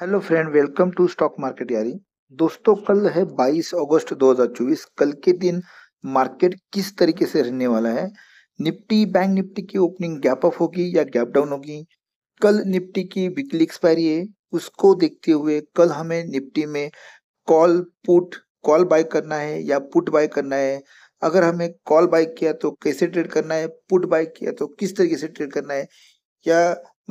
hello friend welcome to stock market यारी दोस्तों कल है 22 अगस्त 2024 कल के दिन मार्केट किस तरीके से रहने वाला है निफ्टी बैंक निफ्टी की ओपनिंग गैप अप होगी या गैप डाउन होगी कल निफ्टी की वीकली एक्सपायरी है उसको देखते हुए कल हमें निफ्टी में कॉल पुट कॉल बाय करना है या पुट बाय करना है अगर हमें कॉल बाय किया तो कैसे ट्रेड करना है पुट बाय किया तो किस तरीके से ट्रेड करना है या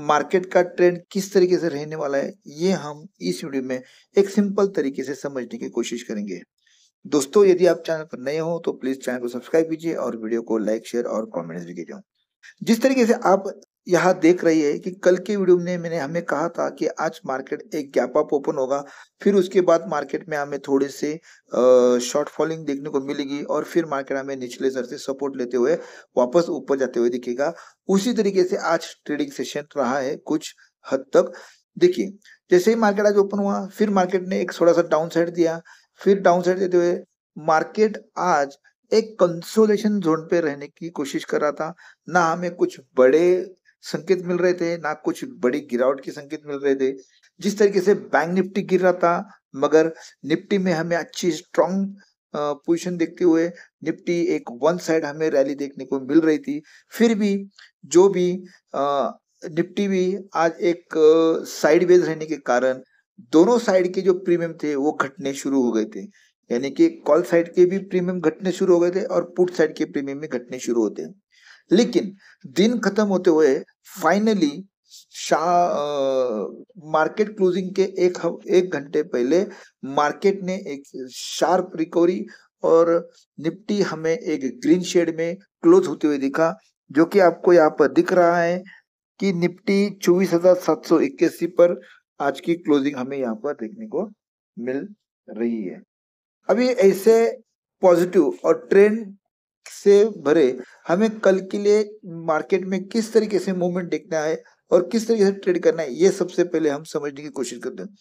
मार्केट का ट्रेंड किस तरीके से रहने वाला है ये हम इस वीडियो में एक सिंपल तरीके से समझने की कोशिश करेंगे दोस्तों यदि आप चैनल पर नए हो तो प्लीज चैनल को सब्सक्राइब कीजिए और वीडियो को लाइक शेयर और कॉमेंट्स भी कीजिए जिस तरीके से आप यहाँ देख रही है कि कल के वीडियो में मैंने हमें कहा था कि आज मार्केट एक गैप अप ओपन होगा फिर उसके बाद मार्केट में हमें थोड़े से शॉर्ट फॉलिंग देखने को मिलेगी और फिर मार्केट हमें निचले सर से सपोर्ट लेते हुए वापस ऊपर जाते हुए दिखेगा उसी तरीके से आज ट्रेडिंग सेशन रहा है कुछ हद तक देखिए जैसे ही मार्केट आज ओपन हुआ फिर मार्केट ने एक थोड़ा सा डाउन साइड दिया फिर डाउन साइड देते हुए मार्केट आज एक कंसोलेशन जोन पे रहने की कोशिश कर रहा था ना हमें कुछ बड़े संकेत मिल रहे थे ना कुछ बड़ी गिरावट के संकेत मिल रहे थे जिस तरीके से बैंक निफ्टी गिर रहा था मगर निफ्टी में हमें अच्छी स्ट्रॉन्ग पोजिशन देखते हुए निफ्टी एक वन साइड हमें रैली देखने को मिल रही थी फिर भी जो भी निफ्टी भी आज एक साइडवेज रहने के कारण दोनों साइड के जो प्रीमियम थे वो घटने शुरू हो गए थे यानी कि कॉल साइड के भी प्रीमियम घटने शुरू हो गए थे और पुट साइड के प्रीमियम भी घटने शुरू होते हैं लेकिन दिन खत्म होते हुए फाइनली मार्केट क्लोजिंग के एक एक घंटे पहले मार्केट ने एक शार्प रिकवरी और निफ्टी हमें एक ग्रीन शेड में क्लोज होते हुए दिखा जो कि आपको यहाँ पर दिख रहा है कि निफ्टी चौबीस हजार सात सौ इक्यासी पर आज की क्लोजिंग हमें यहाँ पर देखने को मिल रही है अभी ऐसे पॉजिटिव और ट्रेंड से भरे हमें कल के लिए मार्केट में किस तरीके से मूवमेंट देखना है और किस तरीके से ट्रेड करना है ये सबसे पहले हम समझने की कोशिश करते हैं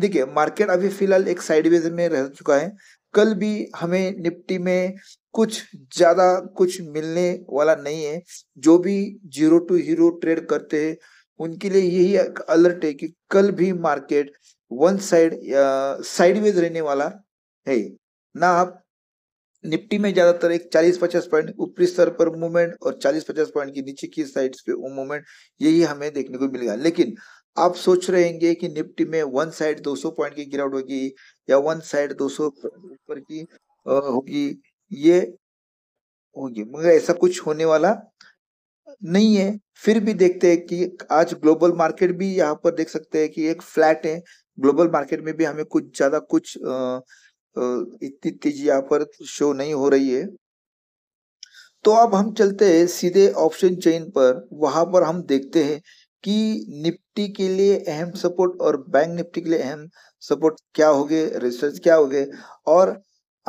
देखिए मार्केट अभी फिलहाल एक साइडवेज में रह चुका है कल भी हमें निफ्टी में कुछ ज्यादा कुछ मिलने वाला नहीं है जो भी जीरो टू हीरो ट्रेड करते हैं उनके लिए यही अलर्ट है कि कल भी मार्केट वन साइड साइडवेज रहने वाला है ना आप निफ्टी में ज्यादातर एक 40-50 पॉइंट ऊपरी स्तर पर मूवमेंट और 40-50 पॉइंट की नीचे की साइड पे मूवमेंट यही हमें देखने को मिलेगा लेकिन आप सोच रहे होंगे कि निफ्टी में वन साइड 200 पॉइंट की गिरावट होगी या वन साइड 200 ऊपर की होगी ये होगी मगर ऐसा कुछ होने वाला नहीं है फिर भी देखते हैं कि आज ग्लोबल मार्केट भी यहाँ पर देख सकते हैं कि एक फ्लैट है ग्लोबल मार्केट में भी हमें कुछ ज्यादा कुछ आ, तो इतनी तेजी यहाँ पर शो नहीं हो रही है तो अब हम चलते हैं सीधे ऑप्शन चेन पर वहां पर हम देखते हैं कि निफ्टी के लिए अहम सपोर्ट और बैंक निफ्टी के लिए अहम सपोर्ट क्या हो गए रिसर्च क्या हो गए और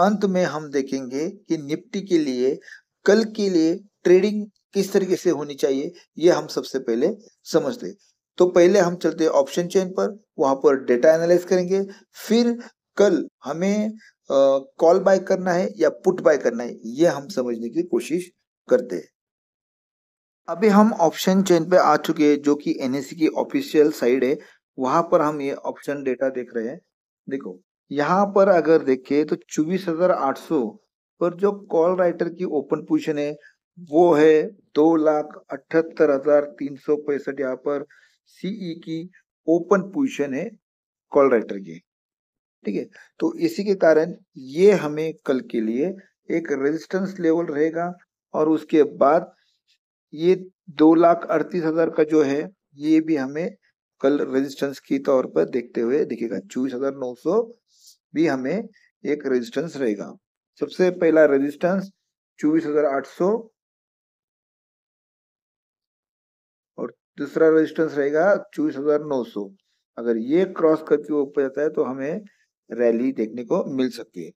अंत में हम देखेंगे कि निफ्टी के लिए कल के लिए ट्रेडिंग किस तरीके से होनी चाहिए ये हम सबसे पहले समझते तो पहले हम चलते ऑप्शन चेन पर वहां पर डेटा एनालाइज करेंगे फिर कल हमें कॉल बाय करना है या पुट बाय करना है ये हम समझने की कोशिश करते हैं अभी हम ऑप्शन चेन पे आ चुके हैं जो कि एनएससी की ऑफिशियल साइड है वहां पर हम ये ऑप्शन डेटा देख रहे हैं देखो यहाँ पर अगर देखे तो चौबीस हजार आठ सौ पर जो कॉल राइटर की ओपन पोजिशन है वो है दो लाख अठहत्तर हजार तीन सौ पैंसठ यहाँ पर सीई e की ओपन पोजिशन है कॉल राइटर की ठीक है तो इसी के कारण ये हमें कल के लिए एक रेजिस्टेंस लेवल रहेगा और उसके बाद ये दो लाख अड़तीस हजार का जो है ये भी हमें कल रेजिस्टेंस की तौर पर देखते हुए दिखेगा चौबीस हजार नौ सौ भी हमें एक रेजिस्टेंस रहेगा सबसे पहला रेजिस्टेंस चौबीस हजार आठ सौ और दूसरा रेजिस्टेंस रहेगा चौबीस हजार नौ सौ अगर ये क्रॉस करके ऊपर जाता है तो हमें रैली देखने को मिल सकती है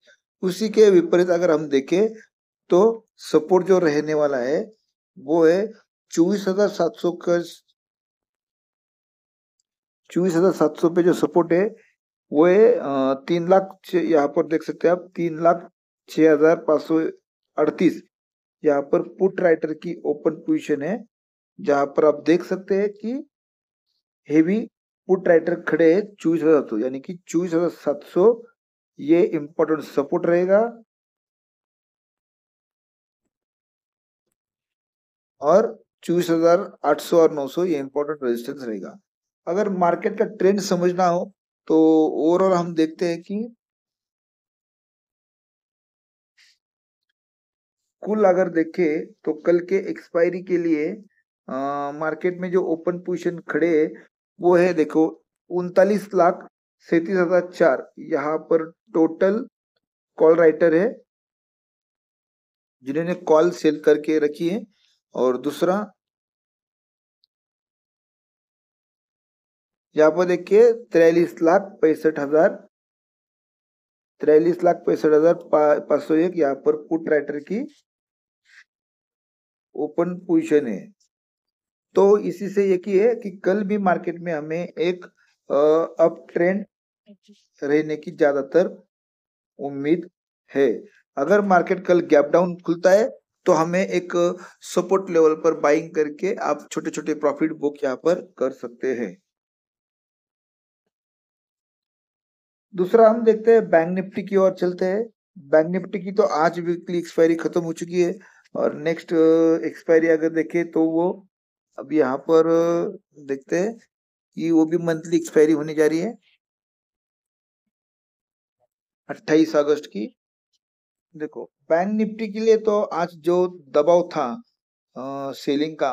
उसी के विपरीत अगर हम देखें तो सपोर्ट जो रहने वाला है वो है चौबीस हजार सात सौ का चौबीस हजार सात सौ पे जो सपोर्ट है वो है तीन लाख यहाँ पर देख सकते हैं आप तीन लाख छह हजार पाँच सौ अड़तीस यहाँ पर पुट राइटर की ओपन पोजिशन है जहां पर आप देख सकते हैं कि हेवी पुट राइटर खड़े हैं चौबीस हजार सात सौ यानी कि चौबीस हजार सात सौ ये इंपॉर्टेंट सपोर्ट रहेगा और चौबीस हजार आठ सौ और नौ सौ ये इंपॉर्टेंट रेजिस्टेंस रहेगा अगर मार्केट का ट्रेंड समझना हो तो ओवरऑल हम देखते हैं कि कुल अगर देखे तो कल के एक्सपायरी के लिए आ, मार्केट में जो ओपन पोजिशन खड़े वो है देखो उनतालीस लाख सैतीस हजार चार यहाँ पर टोटल कॉल राइटर है जिन्होंने कॉल सेल करके रखी है और दूसरा यहाँ पर देखिए तिरालीस लाख पैंसठ हजार तिरालीस लाख पैंसठ हजार पांच सौ एक यहाँ पर पुट राइटर की ओपन पोजिशन है तो इसी से ये की है कि कल भी मार्केट में हमें एक अप ट्रेंड रहने की ज्यादातर उम्मीद है अगर मार्केट कल गैप डाउन खुलता है तो हमें एक सपोर्ट लेवल पर बाइंग करके आप छोटे छोटे प्रॉफिट बुक यहाँ पर कर सकते हैं दूसरा हम देखते हैं बैंक निफ्टी की ओर चलते हैं बैंक निफ्टी की तो आज वीकली एक्सपायरी खत्म हो चुकी है और नेक्स्ट एक्सपायरी अगर देखें तो वो अब यहाँ पर देखते हैं कि वो भी मंथली एक्सपायरी होने जा रही है 28 अगस्त की देखो बैंक निफ्टी के लिए तो आज जो दबाव था आ, सेलिंग का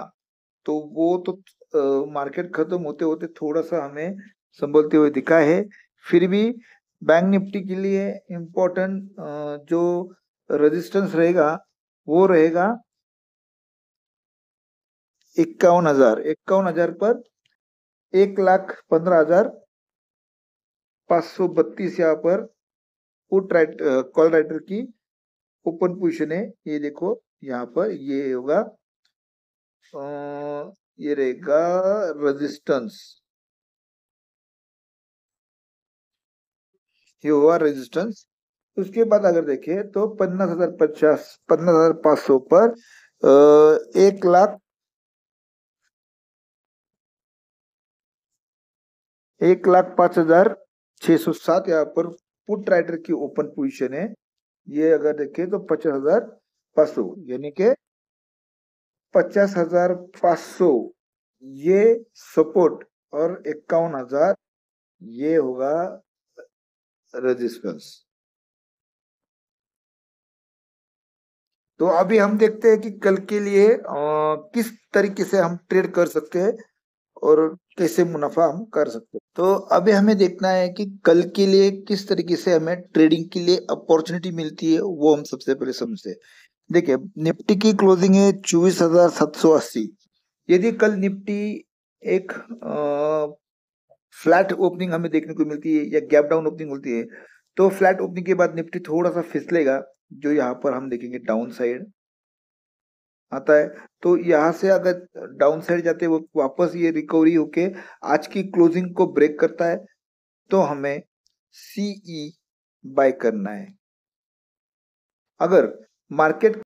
तो वो तो आ, मार्केट खत्म होते होते थोड़ा सा हमें संभलते हुए दिखा है फिर भी बैंक निफ्टी के लिए इम्पोर्टेंट जो रेजिस्टेंस रहेगा वो रहेगा इक्यावन हजार इक्यावन हजार पर एक लाख पंद्रह हजार पाँच सौ बत्तीस यहाँ पर उट राइट कॉल राइटर की ओपन पोजिशन है ये देखो यहाँ पर ये होगा ये रहेगा रेजिस्टेंस ये हुआ रेजिस्टेंस उसके बाद अगर देखें तो पन्ना हजार पचास पन्ना हजार पांच सौ पर एक लाख एक लाख पांच हजार छह सौ सात यहाँ पर पुट राइडर की ओपन पोजीशन है ये अगर देखें तो पचास हजार पांच सौ यानी के पचास हजार पांच सौ ये सपोर्ट और इक्यावन हजार ये होगा रेजिस्टेंस तो अभी हम देखते हैं कि कल के लिए आ, किस तरीके से हम ट्रेड कर सकते हैं और कैसे मुनाफा हम कर सकते हैं तो अभी हमें देखना है कि कल के लिए किस तरीके से हमें ट्रेडिंग के लिए अपॉर्चुनिटी मिलती है वो हम सबसे पहले समझते हैं देखिए निफ्टी की क्लोजिंग है चौबीस हजार सात सौ अस्सी यदि कल निफ्टी एक आ, फ्लैट ओपनिंग हमें देखने को मिलती है या गैप डाउन ओपनिंग मिलती है तो फ्लैट ओपनिंग के बाद निफ्टी थोड़ा सा फिसलेगा जो यहाँ पर हम देखेंगे डाउन साइड आता है तो यहाँ से अगर डाउन साइड जाते वक्त वापस ये रिकवरी होके आज की क्लोजिंग को ब्रेक करता है तो हमें सीई बाय e करना है अगर मार्केट